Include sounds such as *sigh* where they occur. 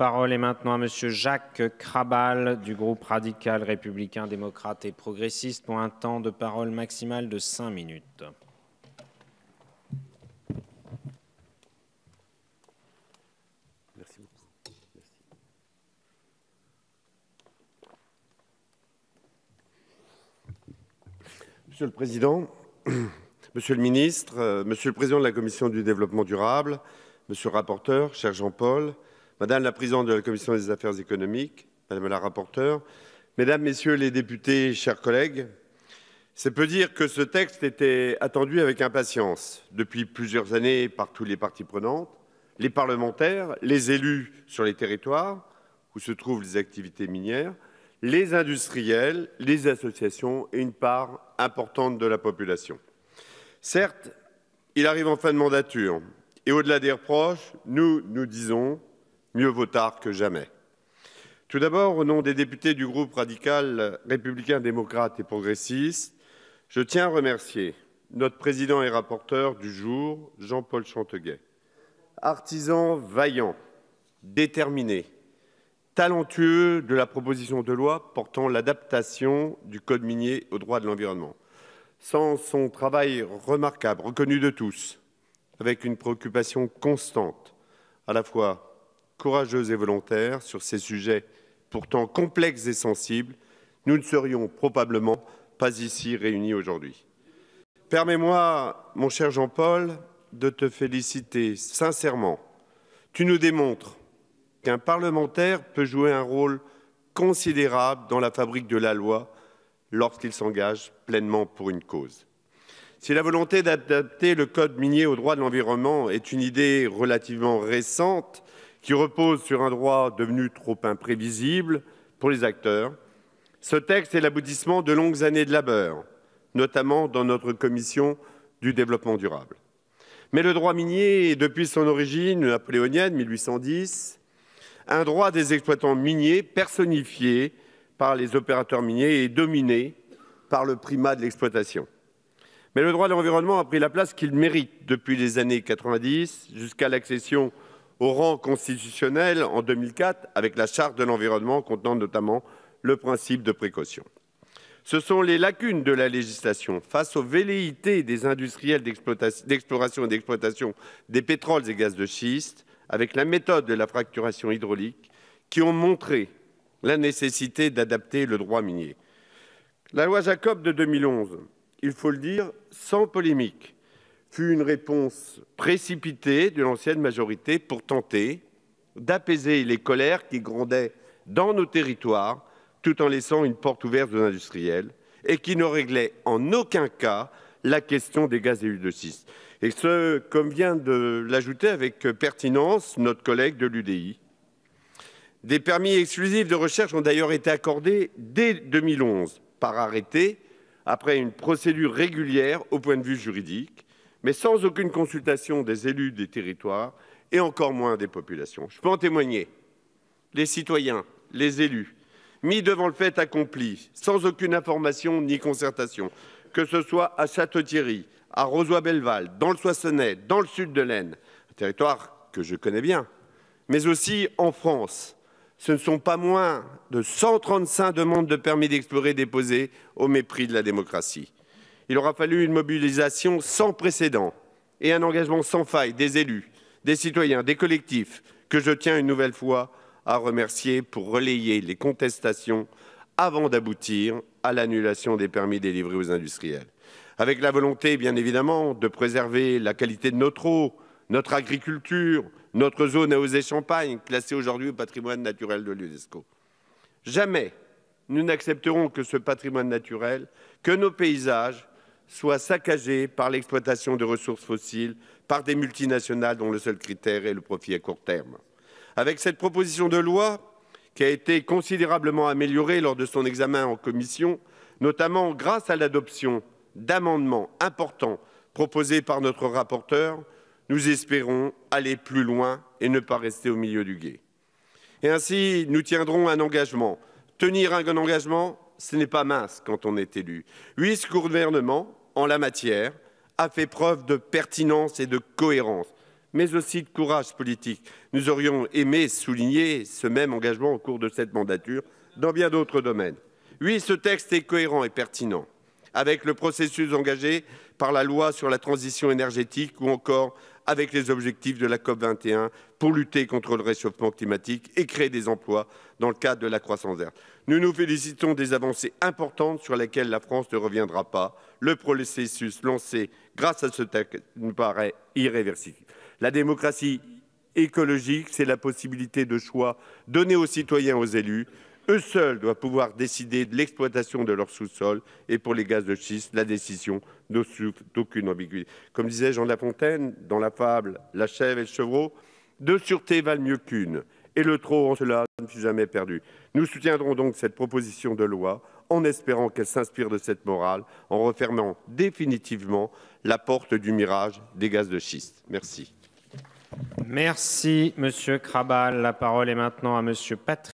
La parole est maintenant à Monsieur Jacques Crabal du groupe radical républicain, démocrate et progressiste pour un temps de parole maximal de 5 minutes. Monsieur le Président, *clears throat* Monsieur le Ministre, euh, Monsieur le Président de la Commission du Développement durable, Monsieur le rapporteur, cher Jean-Paul, Madame la présidente de la commission des affaires économiques, madame la rapporteure, mesdames, messieurs les députés, chers collègues, c'est peu dire que ce texte était attendu avec impatience depuis plusieurs années par tous les parties prenantes, les parlementaires, les élus sur les territoires où se trouvent les activités minières, les industriels, les associations et une part importante de la population. Certes, il arrive en fin de mandature et au-delà des reproches, nous nous disons Mieux vaut tard que jamais. Tout d'abord, au nom des députés du groupe radical républicain, démocrate et progressiste, je tiens à remercier notre président et rapporteur du jour, Jean-Paul Chanteguet. Artisan vaillant, déterminé, talentueux de la proposition de loi portant l'adaptation du Code minier au droit de l'environnement. Sans son travail remarquable, reconnu de tous, avec une préoccupation constante, à la fois courageuse et volontaire sur ces sujets pourtant complexes et sensibles, nous ne serions probablement pas ici réunis aujourd'hui. Permets-moi, mon cher Jean-Paul, de te féliciter sincèrement. Tu nous démontres qu'un parlementaire peut jouer un rôle considérable dans la fabrique de la loi lorsqu'il s'engage pleinement pour une cause. Si la volonté d'adapter le code minier au droit de l'environnement est une idée relativement récente, qui repose sur un droit devenu trop imprévisible pour les acteurs, ce texte est l'aboutissement de longues années de labeur, notamment dans notre commission du développement durable. Mais le droit minier est depuis son origine napoléonienne 1810 un droit des exploitants miniers personnifié par les opérateurs miniers et dominé par le primat de l'exploitation. Mais le droit de l'environnement a pris la place qu'il mérite depuis les années 90 jusqu'à l'accession au rang constitutionnel en 2004 avec la Charte de l'environnement contenant notamment le principe de précaution. Ce sont les lacunes de la législation face aux velléités des industriels d'exploration et d'exploitation des pétroles et gaz de schiste, avec la méthode de la fracturation hydraulique, qui ont montré la nécessité d'adapter le droit minier. La loi Jacob de 2011, il faut le dire sans polémique, fut une réponse précipitée de l'ancienne majorité pour tenter d'apaiser les colères qui grondaient dans nos territoires tout en laissant une porte ouverte aux industriels et qui ne réglait en aucun cas la question des gaz à huiles de schiste. Et ce, comme vient de l'ajouter avec pertinence notre collègue de l'UDI, des permis exclusifs de recherche ont d'ailleurs été accordés dès 2011 par arrêté, après une procédure régulière au point de vue juridique, mais sans aucune consultation des élus des territoires et encore moins des populations. Je peux en témoigner. Les citoyens, les élus, mis devant le fait accompli, sans aucune information ni concertation, que ce soit à Château-Thierry, à Rosoy-Belleval, dans le Soissonnais, dans le sud de l'Aisne, un territoire que je connais bien, mais aussi en France. Ce ne sont pas moins de 135 demandes de permis d'explorer déposées au mépris de la démocratie. Il aura fallu une mobilisation sans précédent et un engagement sans faille des élus, des citoyens, des collectifs, que je tiens une nouvelle fois à remercier pour relayer les contestations avant d'aboutir à l'annulation des permis délivrés aux industriels. Avec la volonté, bien évidemment, de préserver la qualité de notre eau, notre agriculture, notre zone à Osée-Champagne, classée aujourd'hui au patrimoine naturel de l'UNESCO. Jamais nous n'accepterons que ce patrimoine naturel, que nos paysages, soit saccagée par l'exploitation de ressources fossiles par des multinationales dont le seul critère est le profit à court terme. Avec cette proposition de loi, qui a été considérablement améliorée lors de son examen en commission, notamment grâce à l'adoption d'amendements importants proposés par notre rapporteur, nous espérons aller plus loin et ne pas rester au milieu du guet. Et ainsi, nous tiendrons un engagement. Tenir un engagement, ce n'est pas mince quand on est élu. Huit gouvernements en la matière a fait preuve de pertinence et de cohérence, mais aussi de courage politique. Nous aurions aimé souligner ce même engagement au cours de cette mandature dans bien d'autres domaines. Oui, ce texte est cohérent et pertinent avec le processus engagé par la loi sur la transition énergétique ou encore avec les objectifs de la COP21 pour lutter contre le réchauffement climatique et créer des emplois dans le cadre de la croissance verte. Nous nous félicitons des avancées importantes sur lesquelles la France ne reviendra pas. Le processus lancé grâce à ce texte nous paraît irréversible. La démocratie écologique, c'est la possibilité de choix donnée aux citoyens, aux élus. Eux seuls doivent pouvoir décider de l'exploitation de leur sous-sol et pour les gaz de schiste, la décision ne souffre d'aucune ambiguïté. Comme disait Jean de La Fontaine dans la fable La chèvre et le chevreau, deux sûretés valent mieux qu'une et le trop en cela ne fut jamais perdu. Nous soutiendrons donc cette proposition de loi en espérant qu'elle s'inspire de cette morale, en refermant définitivement la porte du mirage des gaz de schiste. Merci. Merci, Monsieur Krabal. La parole est maintenant à Monsieur Patrick.